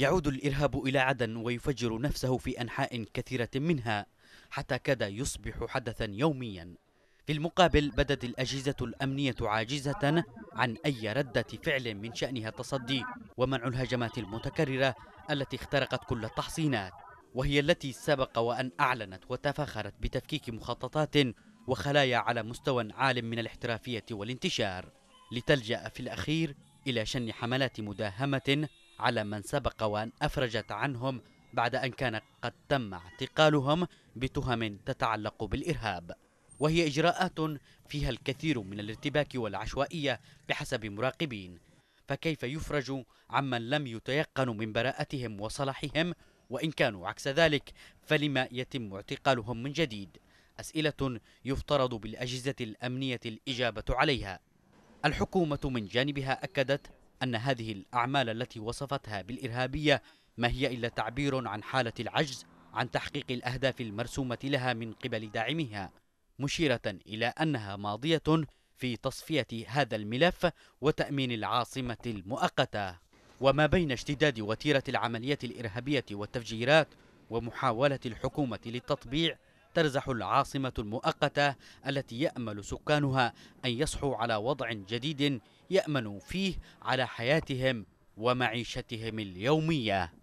يعود الإرهاب إلى عدن ويفجر نفسه في أنحاء كثيرة منها حتى كاد يصبح حدثا يوميا في المقابل بدت الأجهزة الأمنية عاجزة عن أي ردة فعل من شأنها التصدي ومنع الهجمات المتكررة التي اخترقت كل التحصينات وهي التي سبق وأن أعلنت وتفاخرت بتفكيك مخططات وخلايا على مستوى عال من الاحترافية والانتشار لتلجأ في الأخير إلى شن حملات مداهمة على من سبق وأن أفرجت عنهم بعد أن كان قد تم اعتقالهم بتهم تتعلق بالإرهاب وهي إجراءات فيها الكثير من الارتباك والعشوائية بحسب مراقبين فكيف يفرج عمن لم يتيقن من براءتهم وصلاحهم وإن كانوا عكس ذلك فلما يتم اعتقالهم من جديد أسئلة يفترض بالأجهزة الأمنية الإجابة عليها الحكومة من جانبها أكدت أن هذه الأعمال التي وصفتها بالإرهابية ما هي إلا تعبير عن حالة العجز عن تحقيق الأهداف المرسومة لها من قبل داعميها مشيرة إلى أنها ماضية في تصفية هذا الملف وتأمين العاصمة المؤقتة وما بين اشتداد وتيرة العمليات الإرهابية والتفجيرات ومحاولة الحكومة للتطبيع ترزح العاصمة المؤقتة التي يأمل سكانها أن يصحوا على وضع جديد يأمنوا فيه على حياتهم ومعيشتهم اليوميه